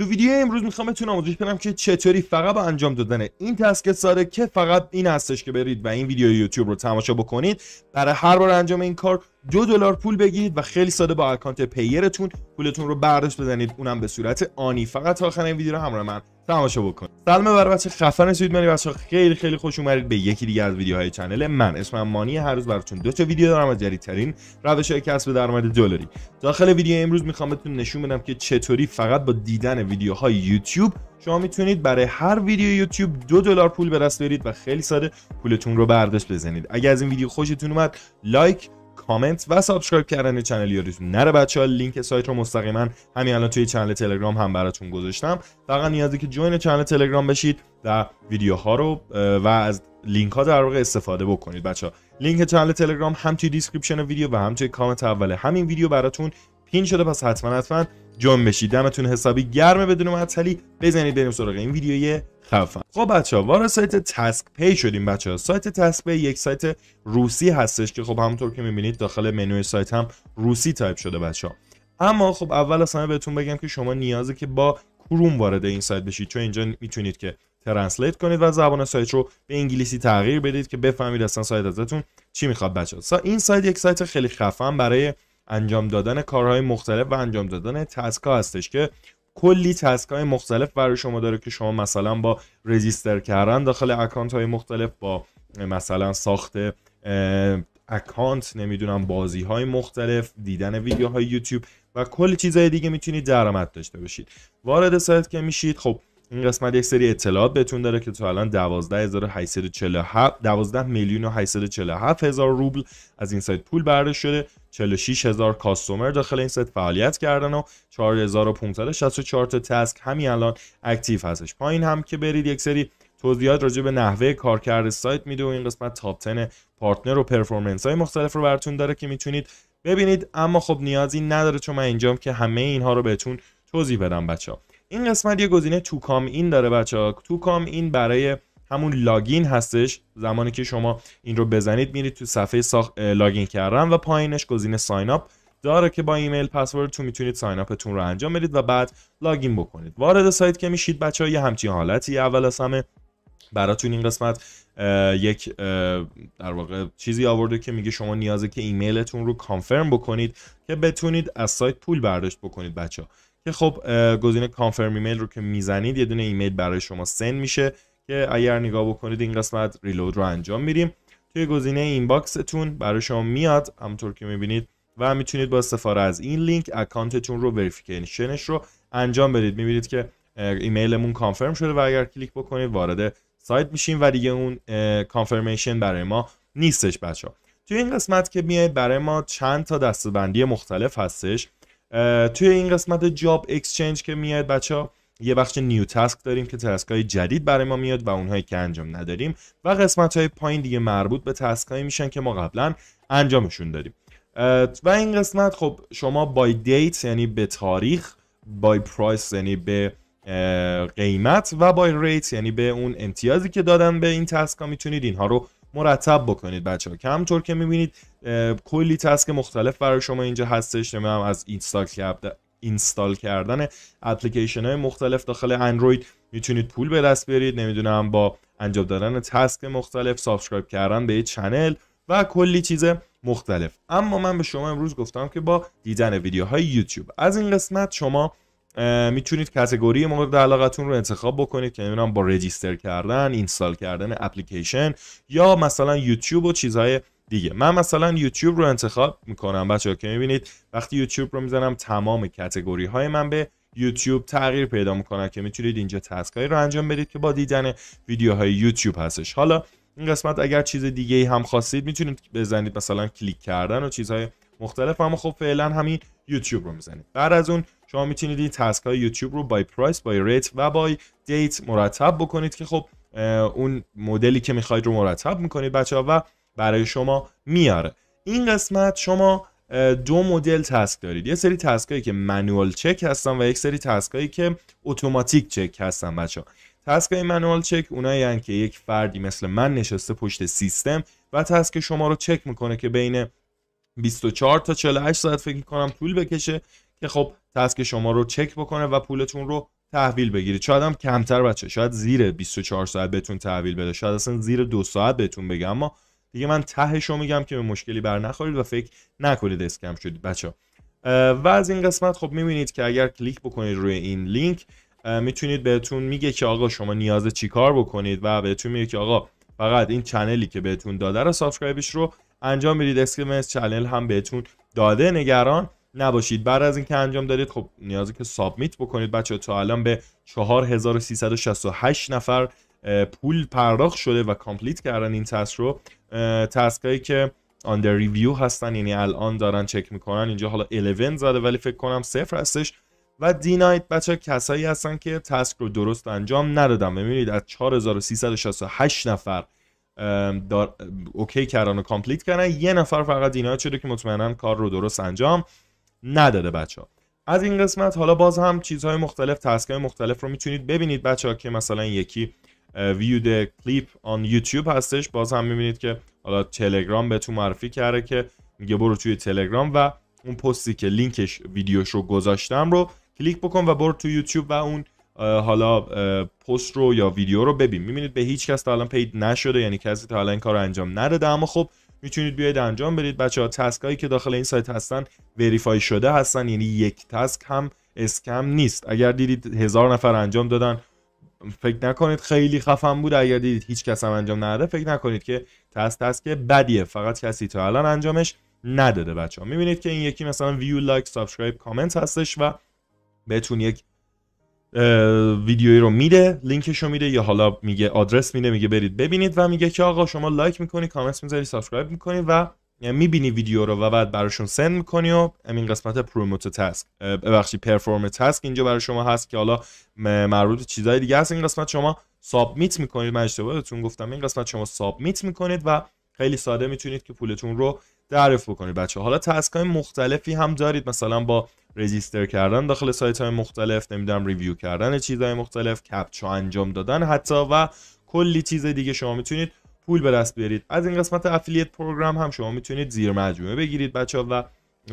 تو ویدیو امروز میخوام بهتون آموزش بدم که چطوری فقط با انجام دادن این تسک ساده که فقط این هستش که برید و این ویدیو یوتیوب رو تماشا بکنید برای هر بار انجام این کار دو دلار پول بگیرید و خیلی ساده با اکانت پیرتون پولتون رو برداشت بزنید اونم به صورت آنی فقط تا آخر این ویدیو رو همراه من تماشا بکنید سلام بر بچه خفن سوید منی بچه خیلی خیلی خوش اومدید به یکی دیگه از ویدیوهای چنل من اسمم مانی هر روز براتون دو تا ویدیو دارم از جدیدترین روش های کسب درآمد دلاری داخل ویدیو امروز میخوام بهتون نشون بدم که چطوری فقط با دیدن ویدیوهای یوتیوب شما میتونید برای هر ویدیو یوتیوب دو دلار پول به بیارید و خیلی ساده پولتون رو برداشت بزنید اگر از این ویدیو خوشتون اومد لایک کامنت و سابسکرایب کردن چنل یادتون نره بچه ها لینک سایت رو مستقیما همین الان توی چنل تلگرام هم براتون گذاشتم فقط نیازی که جوین چنل تلگرام بشید و ویدیوها رو و از لینک ها در واقع استفاده بکنید بچه ها لینک چنل تلگرام هم توی دیسکریپشن ویدیو و هم توی کامنت اول همین ویدیو براتون پین شده پس حتما حتما جوین بشید دمتون حسابی گرمه بدون معطلی بزنید بریم سراغ این ویدیو خفن خب بچه ها وارد سایت تسک پی شدیم بچه ها سایت تسک پی یک سایت روسی هستش که خب همونطور که میبینید داخل منوی سایت هم روسی تایپ شده بچه ها اما خب اول اصلا بهتون بگم که شما نیازه که با کروم وارد این سایت بشید چون اینجا میتونید که ترنسلیت کنید و زبان سایت رو به انگلیسی تغییر بدید که بفهمید اصلا سایت ازتون چی میخواد بچه ها. این سایت یک سایت خیلی خفن برای انجام دادن کارهای مختلف و انجام دادن تسکا هستش که کلی تسک های مختلف برای شما داره که شما مثلا با رجیستر کردن داخل اکانت های مختلف با مثلا ساخت اکانت نمیدونم بازی های مختلف دیدن ویدیوهای یوتیوب و کلی چیزهای دیگه میتونید درآمد داشته باشید وارد سایت که میشید خب این قسمت یک سری اطلاعات بهتون داره که تو الان 12847 12 میلیون و 847 هزار روبل از این سایت پول برده شده 46 هزار کاستومر داخل این سایت فعالیت کردن و 4564 تا تسک همین الان اکتیو هستش پایین هم که برید یک سری توضیحات راجع به نحوه کارکرد سایت میده و این قسمت تاپ 10 پارتنر و پرفورمنس های مختلف رو براتون داره که میتونید ببینید اما خب نیازی نداره چون من انجام که همه اینها رو بهتون توضیح بدم بچه ها. این قسمت یه گزینه توکام این داره بچه ها تو این برای همون لاگین هستش زمانی که شما این رو بزنید میرید تو صفحه ساخت لاگین کردن و پایینش گزینه ساین اپ داره که با ایمیل پسورد تو میتونید ساین اپتون رو انجام بدید و بعد لاگین بکنید وارد سایت که میشید بچه یه همچین حالتی اول از همه براتون این قسمت یک در واقع چیزی آورده که میگه شما نیازه که ایمیلتون رو کانفرم بکنید که بتونید از سایت پول برداشت بکنید بچه ها. که خب گزینه کانفرم ایمیل رو که میزنید یه دونه ایمیل برای شما سن میشه که اگر نگاه بکنید این قسمت ریلود رو انجام میریم توی گزینه باکستون برای شما میاد همونطور که میبینید و میتونید با استفاده از این لینک اکانتتون رو وریفیکیشنش رو انجام بدید میبینید که ایمیلمون کانفرم شده و اگر کلیک بکنید وارد سایت میشیم و دیگه اون کانفرمیشن برای ما نیستش بچه توی این قسمت که میاد برای ما چند تا دستبندی مختلف هستش توی این قسمت جاب اکسچنج که میاد بچه ها یه بخش نیو تاسک داریم که تسک های جدید برای ما میاد و اونهایی که انجام نداریم و قسمت های پایین دیگه مربوط به تسک هایی میشن که ما قبلا انجامشون دادیم و این قسمت خب شما بای دیت یعنی به تاریخ بای پرایس یعنی به قیمت و بای ریت یعنی به اون امتیازی که دادن به این تسک ها میتونید اینها رو مرتب بکنید بچه ها که همطور که میبینید کلی تسک مختلف برای شما اینجا هستش نمیدونم از اینستال اینستال کردن اپلیکیشن های مختلف داخل اندروید میتونید پول به دست بیارید نمیدونم با انجام دادن تسک مختلف سابسکرایب کردن به یه چنل و کلی چیز مختلف اما من به شما امروز گفتم که با دیدن ویدیوهای یوتیوب از این قسمت شما میتونید کتگوری مورد علاقتون رو انتخاب بکنید که نمیدونم با رجیستر کردن اینستال کردن اپلیکیشن یا مثلا یوتیوب و چیزهای دیگه من مثلا یوتیوب رو انتخاب میکنم بچه ها که میبینید وقتی یوتیوب رو میزنم تمام کتگوری های من به یوتیوب تغییر پیدا میکنن که میتونید اینجا تسکایی رو انجام بدید که با دیدن ویدیوهای یوتیوب هستش حالا این قسمت اگر چیز دیگه ای هم خواستید میتونید بزنید مثلا کلیک کردن و چیزهای مختلف اما خب فعلا همین یوتیوب رو میزنید بعد از اون شما میتونید این تسک های یوتیوب رو بای پرایس بای ریت و بای دیت مرتب بکنید که خب اون مدلی که میخواید رو مرتب میکنید بچه ها و برای شما میاره این قسمت شما دو مدل تسک دارید یه سری تسک هایی که منوال چک هستن و یک سری تسک هایی که اتوماتیک چک هستن بچه ها تسک های منوال چک اونایی هن که یک فردی مثل من نشسته پشت سیستم و تسک شما رو چک میکنه که بین 24 تا 48 ساعت فکر کنم طول بکشه که خب تسک شما رو چک بکنه و پولتون رو تحویل بگیرید شاید هم کمتر بچه شاید زیر 24 ساعت بهتون تحویل بده شاید اصلا زیر دو ساعت بهتون بگم اما دیگه من تهش رو میگم که به مشکلی بر نخورید و فکر نکنید اسکم شدید بچه و از این قسمت خب میبینید که اگر کلیک بکنید روی این لینک میتونید بهتون میگه که آقا شما نیاز چیکار بکنید و بهتون میگه که آقا فقط این چنلی که بهتون داده رو سابسکرایبش رو انجام میدید اسکم چنل هم بهتون داده نگران نباشید بعد از اینکه انجام دادید خب نیازه که سابمیت بکنید بچه تا الان به 4368 نفر پول پرداخت شده و کامپلیت کردن این تسک رو تسکایی که آندر ریویو هستن یعنی الان دارن چک میکنن اینجا حالا 11 زده ولی فکر کنم صفر هستش و دینایت بچه کسایی هستن که تسک رو درست انجام ندادن ببینید از 4368 نفر دار... اوکی کردن و کامپلیت کردن یه نفر فقط دینایت شده که مطمئنا کار رو درست انجام نداره بچه ها از این قسمت حالا باز هم چیزهای مختلف تسکای مختلف رو میتونید ببینید بچه ها که مثلا یکی ویو کلیپ آن یوتیوب هستش باز هم میبینید که حالا تلگرام به تو معرفی کرده که میگه برو توی تلگرام و اون پستی که لینکش ویدیوش رو گذاشتم رو کلیک بکن و برو تو یوتیوب و اون حالا پست رو یا ویدیو رو ببین میبینید به هیچ کس تا الان پید نشده یعنی کسی تا الان کار انجام نداده اما خب میتونید بیاید انجام بدید بچه ها تسک هایی که داخل این سایت هستن وریفای شده هستن یعنی یک تسک هم اسکم نیست اگر دیدید هزار نفر انجام دادن فکر نکنید خیلی خفن بود اگر دیدید هیچ کس هم انجام نداده فکر نکنید که تست تسک بدیه فقط کسی تا الان انجامش نداده بچه ها میبینید که این یکی مثلا ویو لایک سابسکرایب کامنت هستش و بهتون یک ویدیویی رو میده لینکش رو میده یا حالا میگه آدرس میده میگه برید ببینید و میگه که آقا شما لایک میکنی کامنت میذاری سابسکرایب میکنی و یعنی میبینی ویدیو رو و بعد براشون سند میکنی و این قسمت پروموت تسک ببخشید پرفورم تسک اینجا برای شما هست که حالا مربوط چیزهای دیگه هست این قسمت شما سابمیت میکنید من اشتباهتون گفتم این قسمت شما سابمیت میکنید و خیلی ساده میتونید که پولتون رو تعریف بکنید بچه حالا تسک های مختلفی هم دارید مثلا با رجیستر کردن داخل سایت های مختلف نمیدونم ریویو کردن چیزهای مختلف کپچا انجام دادن حتی و کلی چیز دیگه شما میتونید پول به دست بیارید از این قسمت افیلیت پروگرام هم شما میتونید زیر مجموعه بگیرید بچه ها و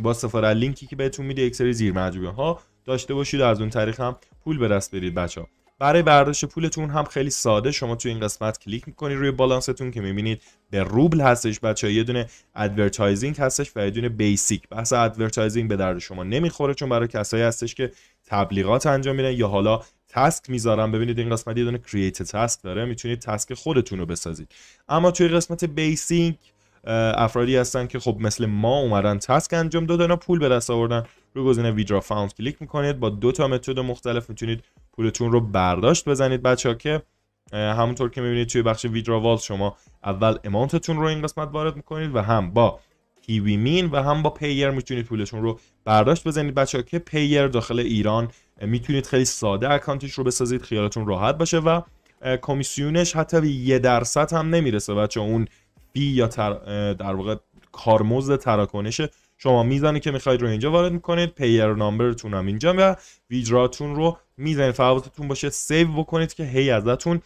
با استفاده از لینکی که بهتون میده یک سری زیر مجموعه ها داشته باشید از اون طریق هم پول به دست بیارید بچه ها برای برداشت پولتون هم خیلی ساده شما توی این قسمت کلیک میکنید روی بالانستون که میبینید به روبل هستش بچه یه دونه ادورتایزینگ هستش و یه دونه بیسیک بحث ادورتایزینگ به درد شما نمیخوره چون برای کسایی هستش که تبلیغات انجام میدن یا حالا تسک میذارم ببینید این قسمت یه دونه کرییت تسک داره میتونید تسک خودتون رو بسازید اما توی قسمت بیسیک افرادی هستن که خب مثل ما اومدن تسک انجام دادن و پول به دست آوردن روی گزینه ویدرا فاوند کلیک میکنید با دو تا متد مختلف میتونید پولتون رو برداشت بزنید بچه ها که همونطور که میبینید توی بخش ویدرا والت شما اول امانتتون رو این قسمت وارد میکنید و هم با کیوی و هم با پیر میتونید پولتون رو برداشت بزنید بچه ها که پیر داخل ایران میتونید خیلی ساده اکانتش رو بسازید خیالتون راحت باشه و کمیسیونش حتی یه درصد هم نمیرسه بچه اون بی یا در واقع کارمزد تراکنشه. شما میزانی که میخواید رو اینجا وارد میکنید پیر نامبرتون هم اینجا و ویجراتون رو میزنید حواستون باشه سیو بکنید که هی ازتون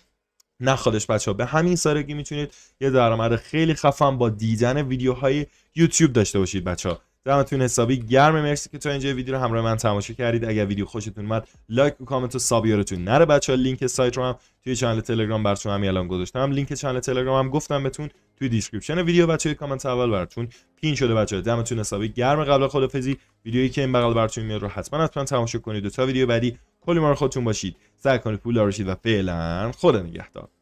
نخوادش بچه ها به همین سرگی میتونید یه درآمد خیلی خفن با دیدن ویدیوهای یوتیوب داشته باشید بچه ها دمتون حسابی گرم مرسی که تا اینجا ویدیو رو همراه من تماشا کردید اگر ویدیو خوشتون اومد لایک و کامنت و ساب یارتون نره بچه ها لینک سایت رو هم توی چنل تلگرام براتون همین الان گذاشتم لینک چنل تلگرام هم گفتم بهتون توی دیسکریپشن ویدیو بچه های کامنت اول براتون پین شده بچه دمتون حسابی گرم قبل خدافزی ویدیویی که این بغل براتون میاد رو حتما حتما تماشا کنید دو تا ویدیو بعدی کلی ما رو خودتون باشید سعی کنید پول دارشید و فعلا خدا نگهدار